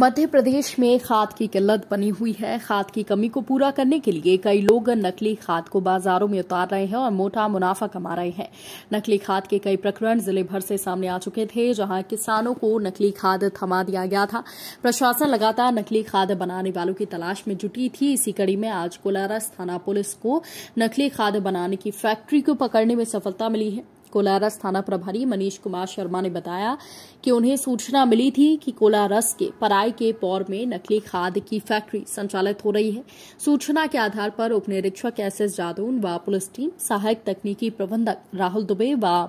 मध्य प्रदेश में खाद की किल्लत बनी हुई है खाद की कमी को पूरा करने के लिए कई लोग नकली खाद को बाजारों में उतार रहे हैं और मोटा मुनाफा कमा रहे हैं नकली खाद के कई प्रकरण जिले भर से सामने आ चुके थे जहां किसानों को नकली खाद थमा दिया गया था प्रशासन लगातार नकली खाद बनाने वालों की तलाश में जुटी थी इसी कड़ी में आज कोलारस थाना पुलिस को नकली खाद बनाने की फैक्ट्री को पकड़ने में सफलता मिली है कोलारस थाना प्रभारी मनीष कुमार शर्मा ने बताया कि उन्हें सूचना मिली थी कि कोलारस के पराई के पौर में नकली खाद की फैक्ट्री संचालित हो रही है सूचना के आधार पर उप निरीक्षक एस एस जादून व पुलिस टीम सहायक तकनीकी प्रबंधक राहुल दुबे व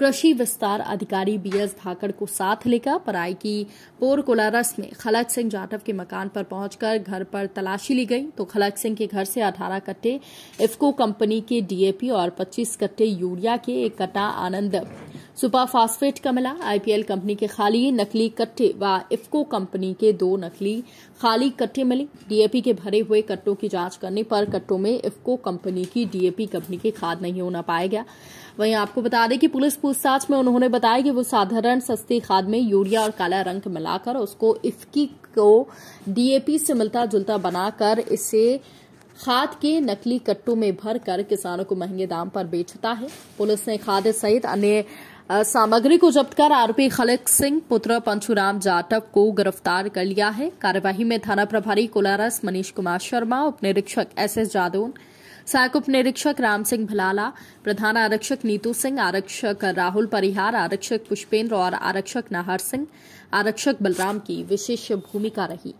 कृषि विस्तार अधिकारी बी एस भाकड़ को साथ लेकर पराई की पोर कोलारस में खलक सिंह जाटव के मकान पर पहुंचकर घर पर तलाशी ली गई तो खलक सिंह के घर से 18 कट्टे इफको कंपनी के डीएपी और 25 कट्टे यूरिया के एक कट्टा आनंद सुपर फास्फेट का मिला आईपीएल कंपनी के खाली नकली कट्टे व इफको कंपनी के दो नकली खाली कट्टे मिले डीएपी के भरे हुए कट्टों की जांच करने पर कट्टों में इफको कंपनी की डीएपी कंपनी की खाद नहीं होना पाया गया वहीं आपको बता दें कि पुलिस पूछताछ में उन्होंने बताया कि वो साधारण सस्ती खाद में यूरिया और काला रंग मिलाकर उसको इफकी को डीएपी से मिलता जुलता बनाकर इसे खाद के नकली कट्टों में भरकर किसानों को महंगे दाम पर बेचता है पुलिस ने खाद सहित अन्य सामग्री को जब्त कर आरोपी खलक सिंह पुत्र पंचुराम जाटव को गिरफ्तार कर लिया है कार्यवाही में थाना प्रभारी कोलारस मनीष कुमार शर्मा उप निरीक्षक एस एस जादौन सहायक उप निरीक्षक राम सिंह भलाला प्रधान आरक्षक नीतू सिंह आरक्षक राहुल परिहार आरक्षक पुष्पेंद्र और आरक्षक नाहर सिंह आरक्षक बलराम की विशेष भूमिका रही